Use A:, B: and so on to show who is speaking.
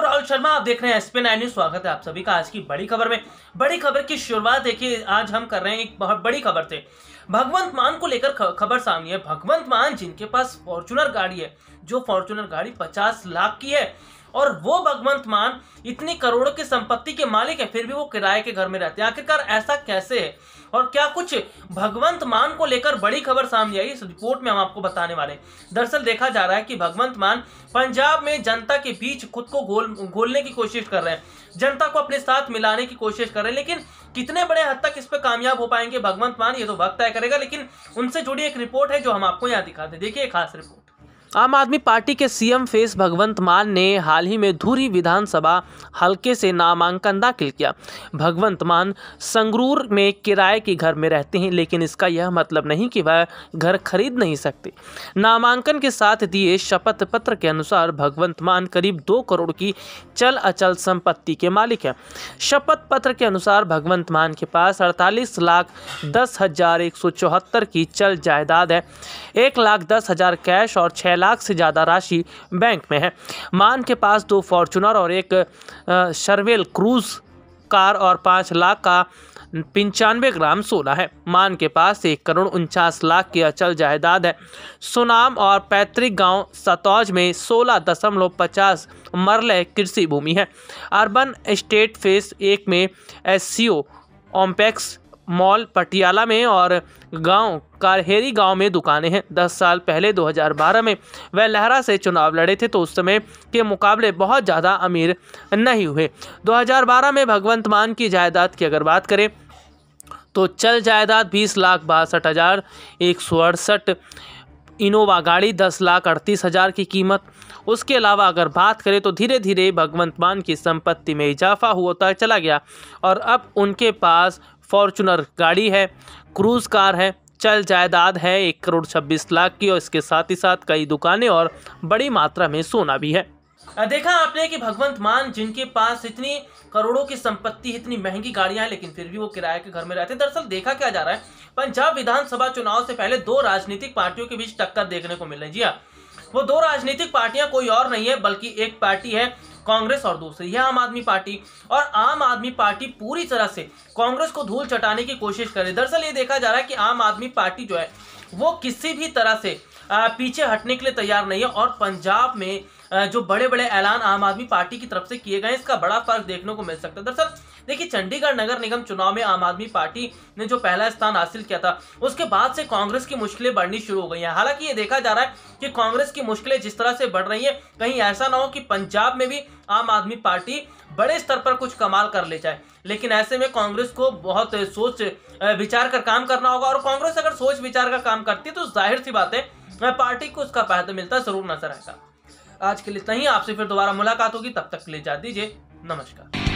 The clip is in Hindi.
A: हूं राहुल शर्मा आप देख रहे हैं एसपी नाइन न्यूज स्वागत है आप सभी का आज की बड़ी खबर में बड़ी खबर की शुरुआत देखिए आज हम कर रहे हैं एक बहुत बड़ी खबर से भगवंत मान को लेकर खबर सामने है भगवंत मान जिनके पास फॉर्चुनर गाड़ी है जो फॉर्चुनर गाड़ी पचास लाख की है और वो भगवंत मान इतनी करोड़ों की संपत्ति के मालिक है फिर भी वो किराए के घर में रहते हैं आखिरकार ऐसा कैसे है और क्या कुछ भगवंत मान को लेकर बड़ी खबर सामने आई इस रिपोर्ट में हम आपको बताने वाले दरअसल देखा जा रहा है कि भगवंत मान पंजाब में जनता के बीच खुद को गोल घोलने की कोशिश कर रहे हैं जनता को अपने साथ मिलाने की कोशिश कर रहे हैं लेकिन कितने बड़े हद तक इस पर कामयाब हो पाएंगे भगवंत मान ये तो वक्त तय करेगा लेकिन उनसे जुड़ी एक रिपोर्ट है जो हम आपको यहाँ दिखाते देखिए खास रिपोर्ट आम आदमी पार्टी के सीएम फेस भगवंत मान ने हाल ही में धूरी विधानसभा हल्के से नामांकन दाखिल किया भगवंत मान संगरूर में किराए के घर में रहते हैं लेकिन इसका यह मतलब नहीं कि वह घर खरीद नहीं सकते नामांकन के साथ दिए शपथ पत्र के अनुसार भगवंत मान करीब दो करोड़ की चल अचल संपत्ति के मालिक हैं शपथ पत्र के अनुसार भगवंत मान के पास अड़तालीस लाख दस हज़ार एक सौ चौहत्तर की चल जायदाद है एक लाख दस हज़ार कैश और छः लाख से ज़्यादा राशि बैंक में है मान के पास दो फॉर्चुनर और एक शर्वेल क्रूज़ कार और पाँच लाख का पंचानवे ग्राम सोना है मान के पास एक करोड़ उनचास लाख की अचल जायदाद है सुनाम और पैतृक गांव सतौज में सोलह दशमलव पचास मरल कृषि भूमि है अर्बन स्टेट फेस एक में S C Omaxe mall Patiala में और गांव कारहेरी गांव में दुकानें हैं दस साल पहले 2012 में वह लहरा से चुनाव लड़े थे तो उस समय के मुकाबले बहुत ज़्यादा अमीर नहीं हुए 2012 में भगवंत मान की जायदाद की अगर बात करें तो चल जायदाद बीस लाख बासठ हज़ार एक सौ अड़सठ इनोवा गाड़ी दस लाख अड़तीस हज़ार की कीमत उसके अलावा अगर बात करें तो धीरे धीरे भगवंत मान की संपत्ति में इजाफा हुआ चला गया और अब उनके पास फॉर्चुनर गाड़ी है क्रूज़ कार है चल जायदाद है एक करोड़ छब्बीस लाख की और इसके साथ ही साथ कई दुकानें और बड़ी मात्रा में सोना भी है देखा आपने कि भगवंत मान जिनके पास इतनी करोड़ों की संपत्ति इतनी महंगी गाड़ियां हैं लेकिन फिर भी वो किराए के घर में रहते हैं दरअसल देखा क्या जा रहा है पंजाब विधानसभा चुनाव से पहले दो राजनीतिक पार्टियों के बीच टक्कर देखने को मिल रही है जी हाँ वो दो राजनीतिक पार्टियां कोई और नहीं है बल्कि एक पार्टी है कांग्रेस और दूसरी है आम आदमी पार्टी और आम आदमी पार्टी पूरी तरह से कांग्रेस को धूल चटाने की कोशिश कर रही दरअसल ये देखा जा रहा है कि आम आदमी पार्टी जो है वो किसी भी तरह से पीछे हटने के लिए तैयार नहीं है और पंजाब में जो बड़े बड़े ऐलान आम आदमी पार्टी की तरफ से किए गए इसका बड़ा फर्क देखने को मिल सकता है दरअसल देखिए चंडीगढ़ नगर निगम चुनाव में आम आदमी पार्टी ने जो पहला स्थान हासिल किया था उसके बाद से कांग्रेस की मुश्किलें बढ़नी शुरू हो गई हैं हालांकि ये देखा जा रहा है कि कांग्रेस की मुश्किलें जिस तरह से बढ़ रही हैं कहीं ऐसा ना हो कि पंजाब में भी आम आदमी पार्टी बड़े स्तर पर कुछ कमाल कर ले जाए लेकिन ऐसे में कांग्रेस को बहुत सोच विचार कर काम करना होगा और कांग्रेस अगर सोच विचार का काम करती है तो जाहिर सी बात है पार्टी को उसका फायदा मिलता जरूर नजर आएगा आज के लिए इतना ही आपसे फिर दोबारा मुलाकात होगी तब तक ले जा दीजिए नमस्कार